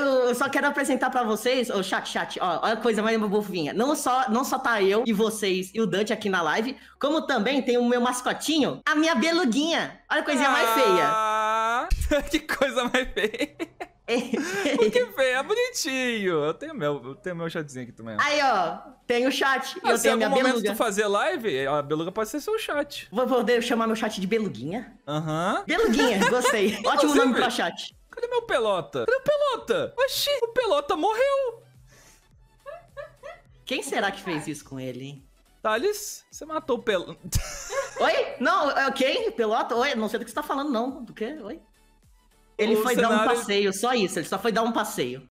eu só quero apresentar para vocês, o oh, chat, chat, ó, olha a coisa mais bofinha. Não só, não só tá eu e vocês e o Dante aqui na live, como também tem o meu mascotinho, a minha beluguinha. Olha a coisinha ah, mais feia. que coisa mais feia. É. o que feio, é bonitinho. Eu tenho meu, eu tenho meu chatzinho aqui também. Aí, ó, tem o chat. Ah, eu se tenho a minha momento tu fazer live, a beluga pode ser seu chat. Vou poder chamar meu chat de beluguinha. Aham. Uhum. Beluguinha, gostei. Ótimo nome pra chat meu Pelota? Cadê o Pelota? Oxi, o Pelota morreu. Quem será que fez isso com ele, hein? Thales, você matou o Pelota. Oi? Não, é quem? Pelota? Oi, não sei do que você tá falando, não. Do quê? Oi? Ele o foi cenário... dar um passeio, só isso. Ele só foi dar um passeio.